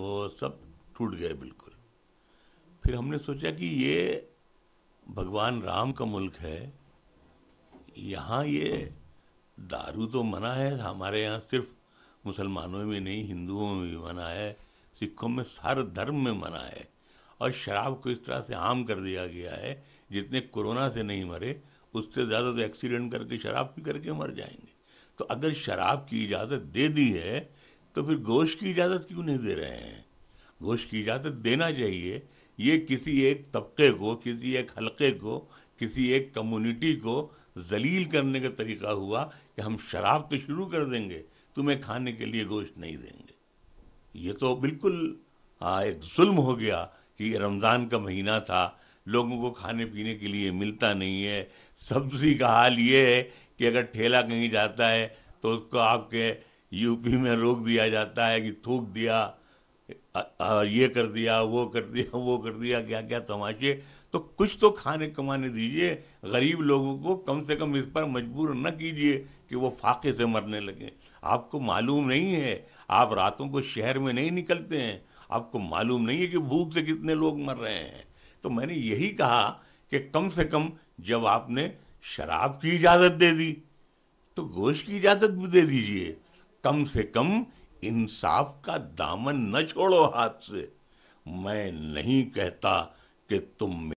तो सब टूट गए बिल्कुल फिर हमने सोचा कि ये भगवान राम का मुल्क है यहाँ ये दारू तो मना है हमारे यहाँ सिर्फ मुसलमानों में नहीं हिंदुओं में भी मना है सिखों में हर धर्म में मना है और शराब को इस तरह से आम कर दिया गया है जितने कोरोना से नहीं मरे उससे ज़्यादा तो एक्सीडेंट करके शराब पी करके मर जाएंगे तो अगर शराब की इजाज़त दे दी है तो फिर गोश्त की इजाज़त क्यों नहीं दे रहे हैं गोश्त की इजाज़त देना चाहिए ये किसी एक तबके को किसी एक हलके को किसी एक कम्युनिटी को जलील करने का तरीका हुआ कि हम शराब तो शुरू कर देंगे तुम्हें खाने के लिए गोश्त नहीं देंगे ये तो बिल्कुल आ, हाँ, एक जुल्म हो गया कि रमज़ान का महीना था लोगों को खाने पीने के लिए मिलता नहीं है सब्जी का हाल ये है कि अगर ठेला कहीं जाता है तो उसको आपके यूपी में रोक दिया जाता है कि थूक दिया ये कर दिया वो कर दिया वो कर दिया क्या क्या तमाशे तो कुछ तो खाने कमाने दीजिए गरीब लोगों को कम से कम इस पर मजबूर न कीजिए कि वो फाके से मरने लगे आपको मालूम नहीं है आप रातों को शहर में नहीं निकलते हैं आपको मालूम नहीं है कि भूख से कितने लोग मर रहे हैं तो मैंने यही कहा कि कम से कम जब आपने शराब की इजाज़त दे दी तो गोश्त की इजाज़त भी दे दीजिए कम से कम इंसाफ का दामन न छोड़ो हाथ से मैं नहीं कहता कि तुम